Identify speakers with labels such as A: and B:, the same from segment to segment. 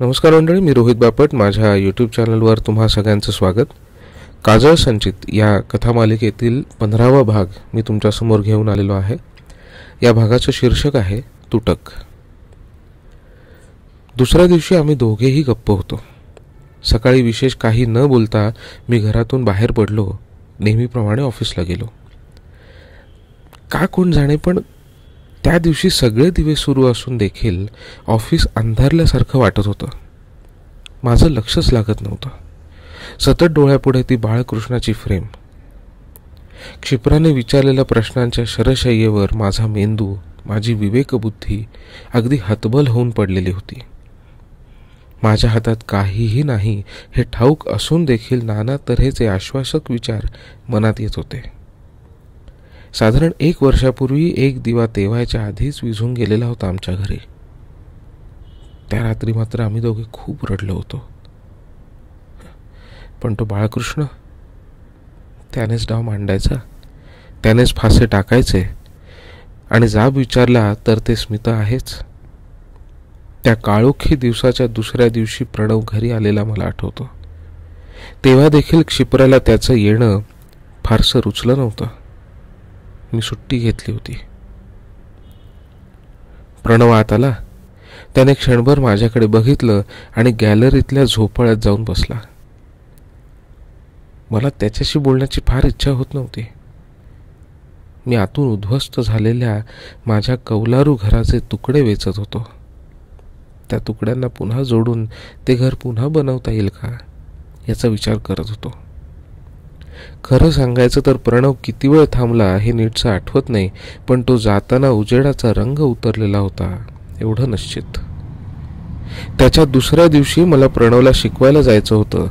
A: नमस्कार मंडळी मी रोहित बापट माझ्या यूट्यूब चॅनलवर तुम्हा सगळ्यांचं स्वागत काजळ संचित या कथामालिकेतील पंधरावा भाग मी तुमच्यासमोर घेऊन आलेलो आहे या भागाचं शीर्षक आहे तुटक दुसऱ्या दिवशी आम्ही दोघेही गप्प होतो सकाळी विशेष काही न बोलता मी घरातून बाहेर पडलो नेहमीप्रमाणे ऑफिसला गेलो का कोण जाणे पण त्या दिवशी सगळे दिवे सुरू असून देखील ऑफिस अंधारल्यासारखं वाटत होतं माझं लक्षच लागत नव्हतं सतत डोळ्यापुढे ती बाळकृष्णाची फ्रेम क्षिप्राने विचारलेल्या प्रश्नांच्या शरशय्येवर माझा मेंदू माझी विवेकबुद्धी अगदी हतबल होऊन पडलेली होती माझ्या हातात काहीही नाही हे ठाऊक असून देखील नाना तऱ्हेचे आश्वासक विचार मनात येत होते साधारण एक वर्षापूर्वी एक दिवा तेव्हाच्या आधीच विझून गेलेला होता आमच्या घरी त्या रात्री मात्र आम्ही दोघे खूप रडलो होतो पण तो बाळकृष्ण त्यानेच डाव मांडायचा त्यानेच फासे टाकायचे आणि जाब विचारला तर ते स्मित आहेच त्या काळोखी दिवसाच्या दुसऱ्या दिवशी प्रणव घरी आलेला मला आठवतो तेव्हा देखील क्षिप्राला त्याचं येणं फारसं रुचलं नव्हतं मी सुट्टी घेतली होती प्रणव आत आला त्याने क्षणभर माझ्याकडे बघितलं आणि गॅलरीतल्या झोपाळ्यात जाऊन बसला मला त्याच्याशी बोलण्याची फार इच्छा होत नव्हती मी आतून उद्ध्वस्त झालेल्या माझ्या कौलारू घराचे तुकडे वेचत होतो त्या तुकड्यांना पुन्हा जोडून ते घर पुन्हा बनवता येईल का याचा विचार करत होतो खरं सांगायचं तर प्रणव किती वेळ थांबला हे नीटसं आठवत नाही पण तो जाताना उजेडाचा रंग उतरलेला होता एवढं निश्चित त्याच्या दुसऱ्या दिवशी मला प्रणवला शिकवायला जायचं होतं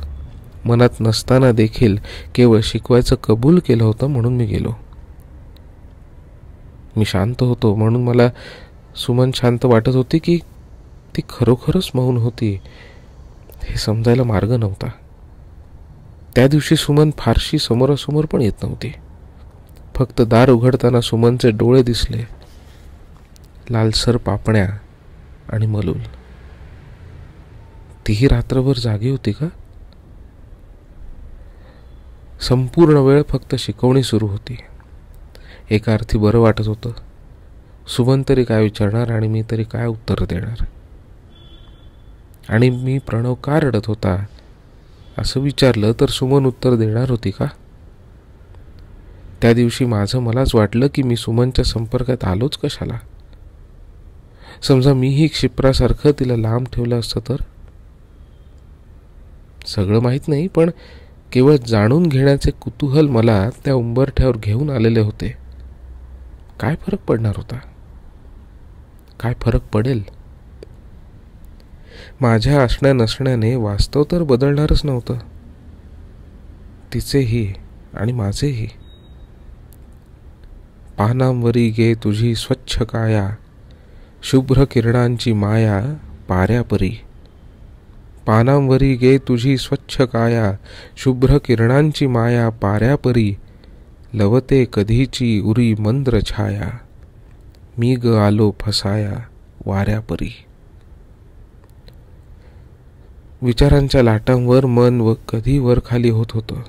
A: मनात नसताना देखील केवळ शिकवायचं कबूल केलं होतं म्हणून मी गेलो मी शांत होतो म्हणून मला सुमन शांत वाटत होती की ती खरोखरच मौन होती हे समजायला मार्ग नव्हता त्या दिवशी सुमन फारशी समोरासमोर पण येत नव्हती फक्त दार उघडताना सुमनचे डोळे दिसले लालसर पापण्या आणि मलूल तीही रात्रभर जागी होती का संपूर्ण वेळ फक्त शिकवणी सुरू होती एका अर्थी बरं वाटत होतं सुमन तरी काय विचारणार आणि मी तरी काय उत्तर देणार आणि मी प्रणव का रडत होता असं विचारलं तर सुमन उत्तर देणार होती का त्या दिवशी माझं मलाच वाटलं की मी सुमनच्या संपर्कात आलोच कशाला समजा मीही क्षिप्रासारखं तिला लांब ठेवलं असतं तर सगळं माहीत नाही पण केवळ जाणून घेण्याचे कुतूहल मला त्या उंबरठ्यावर घेऊन आलेले होते काय फरक पडणार होता काय फरक पडेल माझ्या असण्या नसण्याने वास्तव तर बदलणारच नव्हतं तिचेही आणि माझेही पानांवरी गे तुझी स्वच्छ काया शुभ्र किरणांची माया पाऱ्यापरी पानांवरी गे तुझी स्वच्छ काया शुभ्र किरणांची माया पाऱ्यापरी लवते कधीची उरी मंद्र छाया मी ग आलो फसाया वाऱ्यापरी विचारांच्या लाटांवर मन व कधी वर खाली होत होतं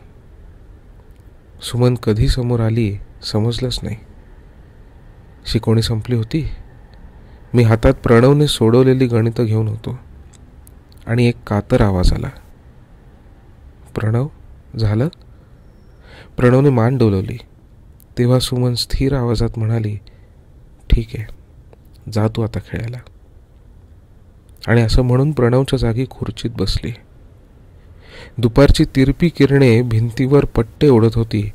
A: सुमन कधी समोर आली समजलंच नाही शिकवणी संपली होती मी हातात प्रणवने सोडवलेली गणितं घेऊन होतो आणि एक कातर आवाज आला प्रणव झालं प्रणवने मान डोलवली तेव्हा सुमन स्थिर आवाजात म्हणाली ठीक आहे जा तू आता खेळायला आणि असं म्हणून प्रणवच्या जागी खुर्चीत बसली दुपारची तिरपी किरणे भिंतीवर पट्टे ओढत होती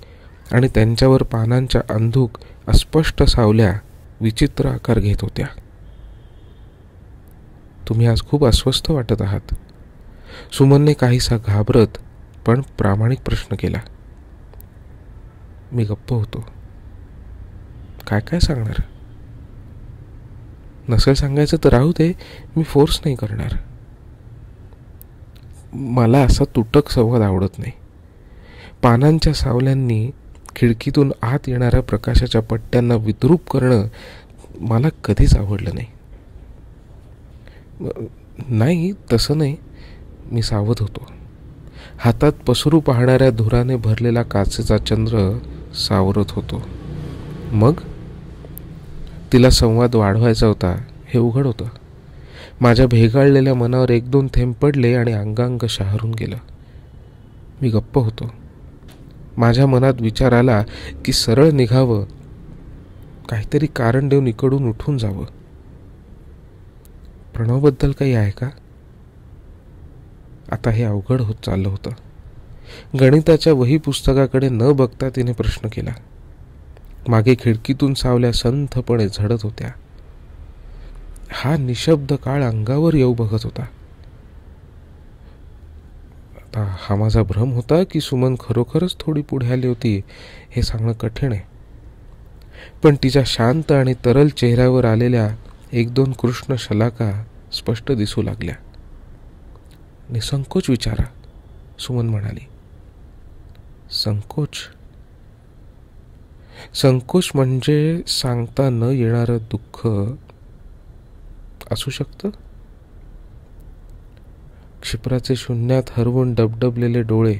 A: आणि त्यांच्यावर पानांच्या अंधूक अस्पष्ट सावल्या विचित्र आकार घेत होत्या तुम्ही आज खूप अस्वस्थ वाटत आहात सुमनने काहीसा घाबरत पण प्रामाणिक प्रश्न केला मी गप्प होतो काय काय सांगणार नसेल सांगायचं तर राहू दे मी फोर्स नाही करणार मला असा तुटक संवाद आवडत नाही पानांच्या सावल्यांनी खिडकीतून आत येणाऱ्या प्रकाशाच्या पट्ट्यांना विद्रूप करणं मला कधीच आवडलं नाही नाही तसं नाही मी सावध होतो हातात पसरू पाहणाऱ्या धुराने भरलेला काचेचा चंद्र सावरत होतो मग तिला संवाद वाढवायचा होता हे उघड होतं माझ्या भेगाळलेल्या मनावर एक दोन थेंब पडले आणि अंगांग शहरून गेलं मी गप्प होतो माझ्या मनात विचार आला की सरळ निघावं काहीतरी कारण देऊन इकडून उठून जावं प्रणवबद्दल काही आहे का आता हे अवघड होत चाललं होतं गणिताच्या वही पुस्तकाकडे न बघता तिने प्रश्न केला मागे खिडकीतून सावल्या संथपणे झडत होत्या हा निशब्द काळ अंगावर येऊ बघत होता आता हा माझा भ्रम होता की सुमन खरोखरच थोडी पुढे आली होती हे सांगणं कठीण आहे पण तिच्या शांत आणि तरल चेहऱ्यावर आलेल्या एक दोन कृष्ण शलाका स्पष्ट दिसू लागल्या निसंकोच विचारा सुमन म्हणाली संकोच संकोच म्हणजे सांगता न येणार दुःख असू शकतं क्षिप्राचे शून्यात हरवून डबडबलेले डोळे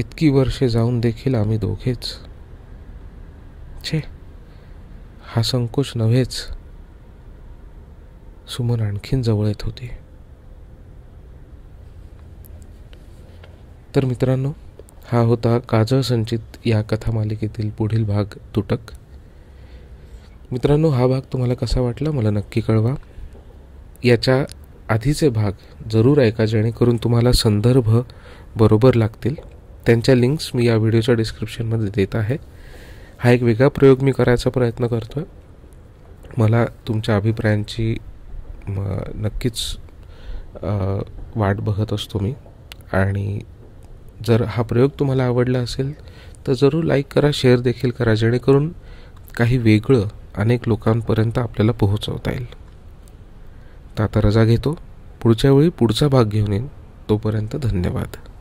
A: इतकी वर्षे जाऊन देखील आम्ही दोघेच छे हा संकोच नव्हेच सुमन आणखीन जवळ येत होती तर मित्रांनो हा होता काजळ संचित या कथा मालिकेतील पुढील भाग तुटक मित्रांनो हा भाग तुम्हाला कसा वाटला मला नक्की कळवा याच्या आधीचे भाग जरूर ऐका जेणेकरून तुम्हाला संदर्भ बरोबर लागतील त्यांच्या लिंक्स मी या व्हिडिओच्या डिस्क्रिप्शनमध्ये देत आहे हा एक वेगळा प्रयोग मी करायचा प्रयत्न करतो आहे मला तुमच्या अभिप्रायांची नक्कीच वाट बघत असतो मी आणि जर हा प्रयोग तुम्हाला आवडला असेल तर जरूर लाईक करा शेअर देखील करा जेणेकरून काही वेगळं अनेक लोकांपर्यंत आपल्याला पोहोचवता येईल तर आता रजा घेतो पुढच्या वेळी पुढचा भाग घेऊन येईन तोपर्यंत धन्यवाद